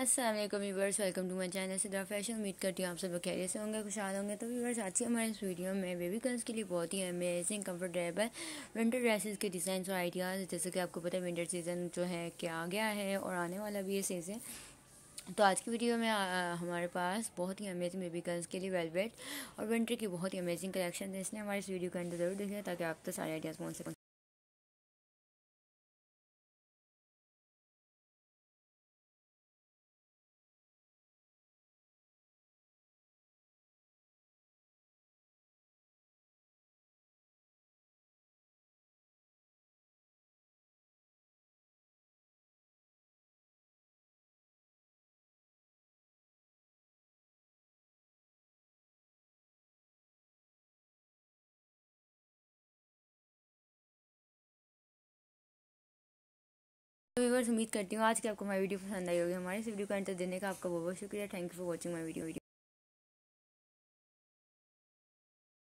असलम वालेकुम viewers welcome to my channel Siddha fashion उम्मीद करती हूँ आप सब खैरियत से होंगे खुशहाल होंगे तो व्यूवर्स आज के हमारे इस वीडियो में बेबी गर्ल्स के लिए बहुत ही अमेजिंग कम्फर्टेबल विंटर ड्रेसेस के डिज़ाइन और आइडियाज़ जैसे कि आपको पता है विंटर सीज़न जो है क्या आ गया है और आने वाला भी है सीज़न तो आज की वीडियो में आ, हमारे पास बहुत ही अमेजिंग बेबी गर्ल्स के लिए वेलवेट और विंटर की बहुत ही अमेजिंग कलेक्शन है इसने हमारे इस वीडियो के अंदर जरूर देखा ताकि आप तो सारे आइडियाज़ पहुँच सकें उम्मीद करती हूँ आज की आपको माई वीडियो पसंद आई होगी हमारे इस वीडियो का एंटर देने का आपका बहुत बहुत शुक्रिया thank you for watching my video